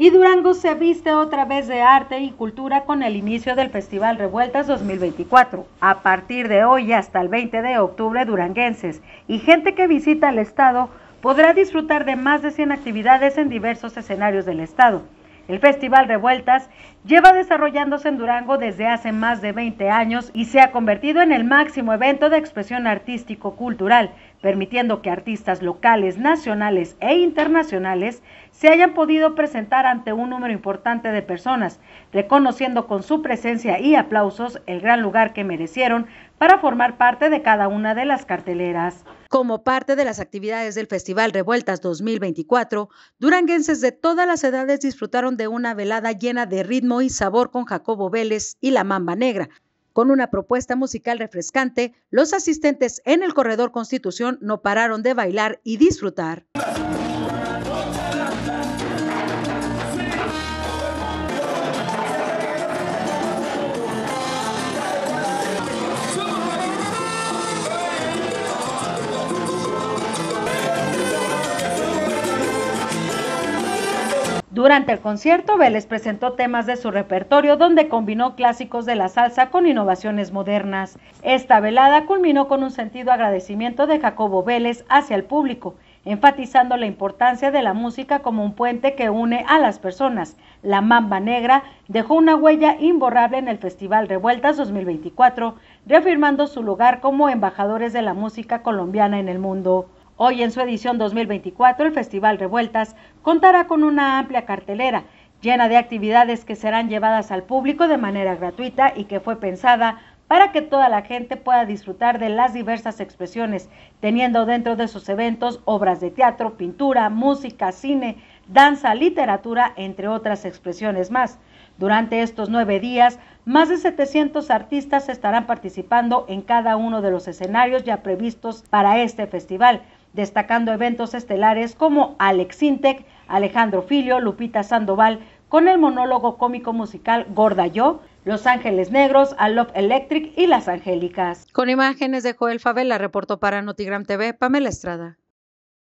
Y Durango se viste otra vez de arte y cultura con el inicio del Festival Revueltas 2024. A partir de hoy hasta el 20 de octubre, duranguenses y gente que visita el estado podrá disfrutar de más de 100 actividades en diversos escenarios del estado. El Festival Revueltas lleva desarrollándose en Durango desde hace más de 20 años y se ha convertido en el máximo evento de expresión artístico-cultural, permitiendo que artistas locales, nacionales e internacionales se hayan podido presentar ante un número importante de personas, reconociendo con su presencia y aplausos el gran lugar que merecieron para formar parte de cada una de las carteleras. Como parte de las actividades del Festival Revueltas 2024, duranguenses de todas las edades disfrutaron de una velada llena de ritmo y sabor con Jacobo Vélez y la Mamba Negra. Con una propuesta musical refrescante, los asistentes en el Corredor Constitución no pararon de bailar y disfrutar. Durante el concierto, Vélez presentó temas de su repertorio donde combinó clásicos de la salsa con innovaciones modernas. Esta velada culminó con un sentido agradecimiento de Jacobo Vélez hacia el público, enfatizando la importancia de la música como un puente que une a las personas. La Mamba Negra dejó una huella imborrable en el Festival Revueltas 2024, reafirmando su lugar como embajadores de la música colombiana en el mundo. Hoy en su edición 2024, el Festival Revueltas contará con una amplia cartelera llena de actividades que serán llevadas al público de manera gratuita y que fue pensada para que toda la gente pueda disfrutar de las diversas expresiones, teniendo dentro de sus eventos obras de teatro, pintura, música, cine, danza, literatura, entre otras expresiones más. Durante estos nueve días, más de 700 artistas estarán participando en cada uno de los escenarios ya previstos para este festival, destacando eventos estelares como Alex Intec, Alejandro Filio, Lupita Sandoval, con el monólogo cómico musical Gorda Yo, Los Ángeles Negros, I Love Electric y Las Angélicas. Con imágenes de Joel Favela, reportó para Notigram TV, Pamela Estrada.